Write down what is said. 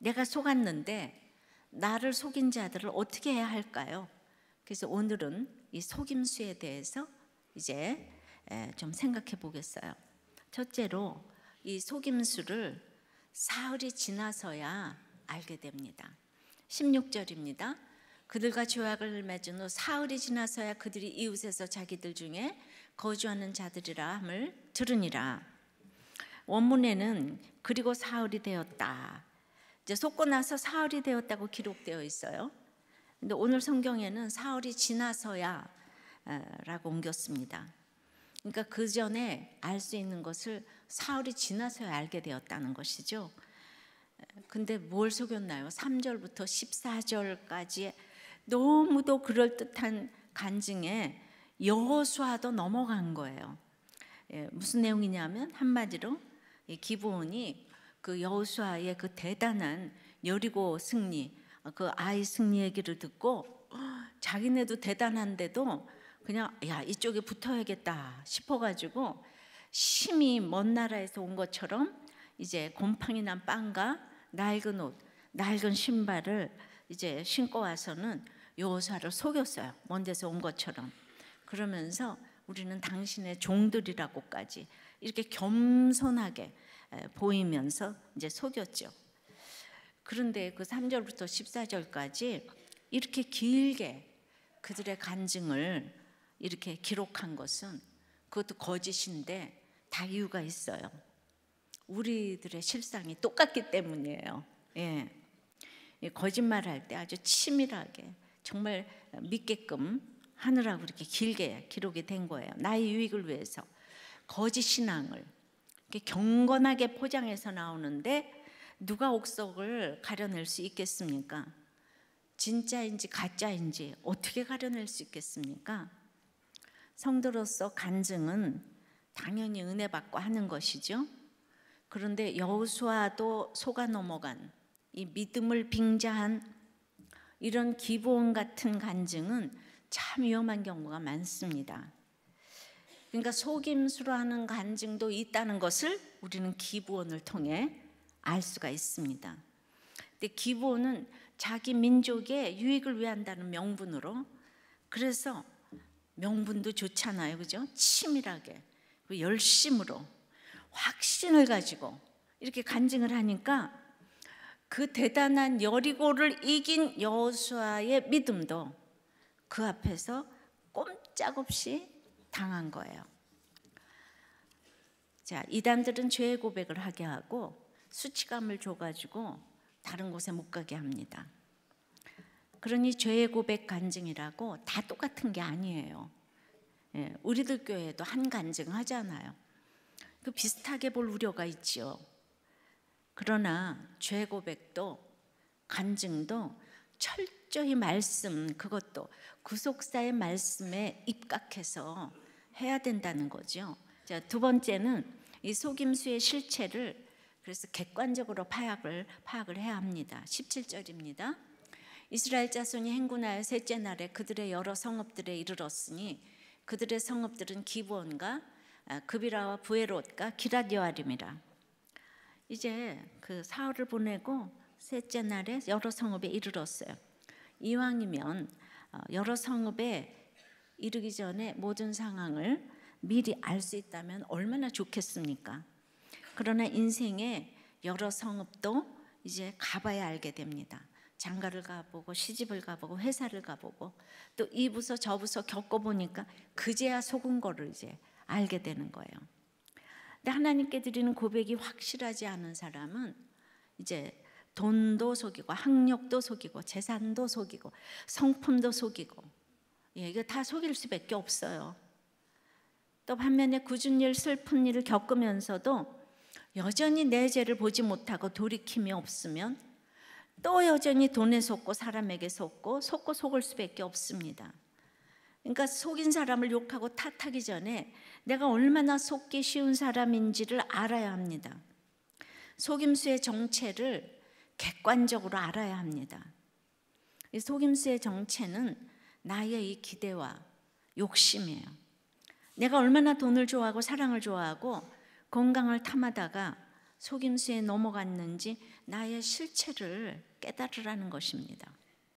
내가 속았는데 나를 속인 자들을 어떻게 해야 할까요? 그래서 오늘은 이 속임수에 대해서 이제 좀 생각해 보겠어요. 첫째로 이 속임수를 사흘이 지나서야 알게 됩니다. 16절입니다. 그들과 조약을 맺은 후 사흘이 지나서야 그들이 이웃에서 자기들 중에 거주하는 자들이라 함을 들으니라. 원문에는 그리고 사흘이 되었다. 이제 솟고 나서 사흘이 되었다고 기록되어 있어요. 근데 오늘 성경에는 사흘이 지나서야라고 옮겼습니다. 그러니까 그 전에 알 수 있는 것을 사흘이 지나서야 알게 되었다는 것이죠. 근데 뭘 속였나요? 3절부터 14절까지 너무도 그럴듯한 간증에 여호수아도 넘어간 거예요. 예, 무슨 내용이냐면 한마디로 기브온이 그 여호수아의 그 대단한 여리고 승리, 그 아이 승리 얘기를 듣고 자기네도 대단한데도 그냥 야 이쪽에 붙어야겠다 싶어가지고 심히 먼 나라에서 온 것처럼 이제 곰팡이 난 빵과 낡은 옷, 낡은 신발을 이제 신고 와서는 여호수아를 속였어요. 먼 데서 온 것처럼. 그러면서 우리는 당신의 종들이라고까지 이렇게 겸손하게 보이면서 이제 속였죠. 그런데 그 3절부터 14절까지 이렇게 길게 그들의 간증을 이렇게 기록한 것은 그것도 거짓인데 다 이유가 있어요. 우리들의 실상이 똑같기 때문이에요. 예. 거짓말할 때 아주 치밀하게 정말 믿게끔 하느라고 이렇게 길게 기록이 된 거예요. 나의 유익을 위해서. 거짓 신앙을 이렇게 경건하게 포장해서 나오는데 누가 옥석을 가려낼 수 있겠습니까? 진짜인지 가짜인지 어떻게 가려낼 수 있겠습니까? 성도로서 간증은 당연히 은혜 받고 하는 것이죠. 그런데 여호수아도 속아 넘어간 이 믿음을 빙자한 이런 기본 같은 간증은 참 위험한 경우가 많습니다. 그러니까 속임수로 하는 간증도 있다는 것을 우리는 기부원을 통해 알 수가 있습니다. 근데 기부원은 자기 민족의 유익을 위한다는 명분으로 그래서 명분도 좋잖아요. 그죠? 치밀하게 열심으로 확신을 가지고 이렇게 간증을 하니까 그 대단한 여리고를 이긴 여수아의 믿음도 그 앞에서 꼼짝없이 당한 거예요. 자, 이단들은 죄의 고백을 하게 하고 수치감을 줘가지고 다른 곳에 못 가게 합니다. 그러니 죄의 고백 간증이라고 다 똑같은 게 아니에요. 예, 우리들 교회도 한 간증 하잖아요. 그 비슷하게 볼 우려가 있지요. 그러나 죄 고백도 간증도 철저히 말씀 그것도 구속사의 말씀에 입각해서 해야 된다는 거죠. 자, 두 번째는 이 속임수의 실체를 그래서 객관적으로 파악을 파악을 해야 합니다. 17절입니다. 이스라엘 자손이 행군하여 셋째 날에 그들의 여러 성읍들에 이르렀으니 그들의 성읍들은 기브온과 급이라와 아, 부에롯과 기라디아림이라. 이제 그 사흘을 보내고 셋째 날에 여러 성읍에 이르렀어요. 이왕이면 어, 여러 성읍에 이르기 전에 모든 상황을 미리 알 수 있다면 얼마나 좋겠습니까? 그러나 인생에 여러 성읍도 이제 가봐야 알게 됩니다. 장가를 가보고 시집을 가보고 회사를 가보고 또 이 부서 저 부서 겪어보니까 그제야 속은 거를 이제 알게 되는 거예요. 근데 하나님께 드리는 고백이 확실하지 않은 사람은 이제 돈도 속이고 학력도 속이고 재산도 속이고 성품도 속이고 예, 이거 다 속일 수밖에 없어요. 또 반면에 굳은 일, 슬픈 일을 겪으면서도 여전히 내 죄를 보지 못하고 돌이킴이 없으면 또 여전히 돈에 속고 사람에게 속고 속고 속을 수밖에 없습니다. 그러니까 속인 사람을 욕하고 탓하기 전에 내가 얼마나 속기 쉬운 사람인지를 알아야 합니다. 속임수의 정체를 객관적으로 알아야 합니다. 이 속임수의 정체는 나의 이 기대와 욕심이에요. 내가 얼마나 돈을 좋아하고 사랑을 좋아하고 건강을 탐하다가 속임수에 넘어갔는지 나의 실체를 깨달으라는 것입니다.